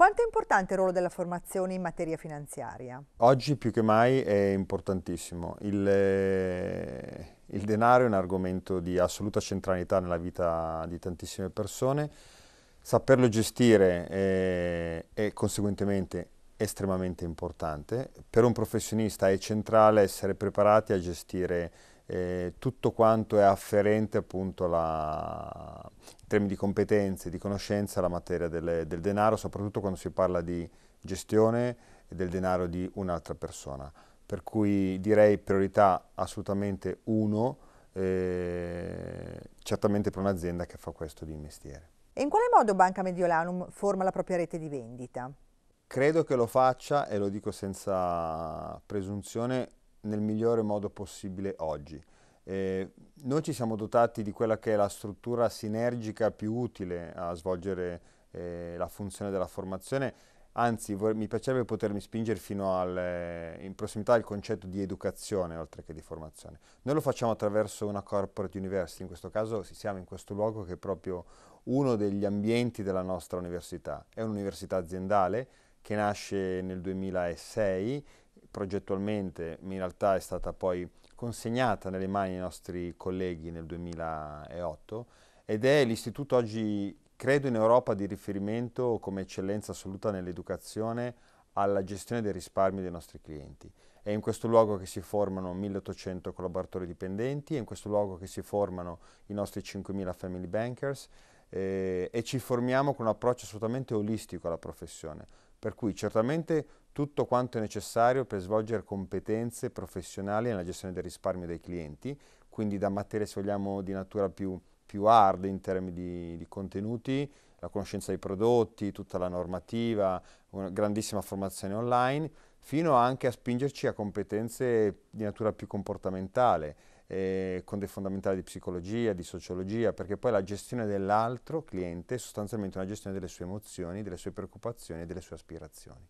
Quanto è importante il ruolo della formazione in materia finanziaria? Oggi più che mai è importantissimo. Il, eh, il denaro è un argomento di assoluta centralità nella vita di tantissime persone. Saperlo gestire è, eh, è conseguentemente estremamente importante. Per un professionista è centrale essere preparati a gestire eh, tutto quanto è afferente appunto la, in termini di competenze, di conoscenza alla materia delle, del denaro, soprattutto quando si parla di gestione del denaro di un'altra persona. Per cui direi priorità assolutamente uno, eh, certamente per un'azienda che fa questo di mestiere. E in quale modo Banca Mediolanum forma la propria rete di vendita? Credo che lo faccia, e lo dico senza presunzione, nel migliore modo possibile oggi. Eh, noi ci siamo dotati di quella che è la struttura sinergica più utile a svolgere eh, la funzione della formazione, anzi vor- mi piacerebbe potermi spingere fino al, eh, in prossimità al concetto di educazione oltre che di formazione. Noi lo facciamo attraverso una corporate university, in questo caso siamo in questo luogo che è proprio uno degli ambienti della nostra università, è un'università aziendale che nasce nel 2006 progettualmente in realtà è stata poi consegnata nelle mani dei nostri colleghi nel 2008 ed è l'istituto oggi, credo in Europa, di riferimento come eccellenza assoluta nell'educazione alla gestione del risparmio dei nostri clienti. È in questo luogo che si formano 1800 collaboratori dipendenti, è in questo luogo che si formano i nostri 5000 family bankers eh, e ci formiamo con un approccio assolutamente olistico alla professione per cui certamente tutto quanto è necessario per svolgere competenze professionali nella gestione del risparmio dei clienti, quindi da materie se vogliamo di natura più, più hard in termini di, di contenuti, la conoscenza dei prodotti, tutta la normativa, una grandissima formazione online, fino anche a spingerci a competenze di natura più comportamentale eh, con dei fondamentali di psicologia, di sociologia, perché poi la gestione dell'altro cliente è sostanzialmente una gestione delle sue emozioni, delle sue preoccupazioni e delle sue aspirazioni.